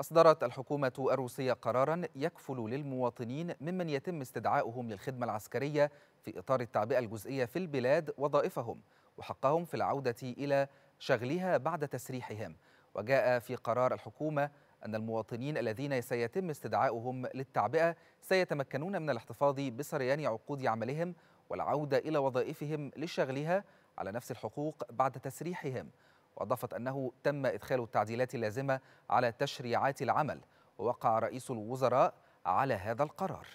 أصدرت الحكومة الروسية قرارا يكفل للمواطنين ممن يتم استدعاؤهم للخدمة العسكرية في إطار التعبئة الجزئية في البلاد وظائفهم وحقهم في العودة إلى شغلها بعد تسريحهم وجاء في قرار الحكومة أن المواطنين الذين سيتم استدعاؤهم للتعبئة سيتمكنون من الاحتفاظ بسريان عقود عملهم والعودة إلى وظائفهم لشغلها على نفس الحقوق بعد تسريحهم وأضافت أنه تم إدخال التعديلات اللازمة على تشريعات العمل ووقع رئيس الوزراء على هذا القرار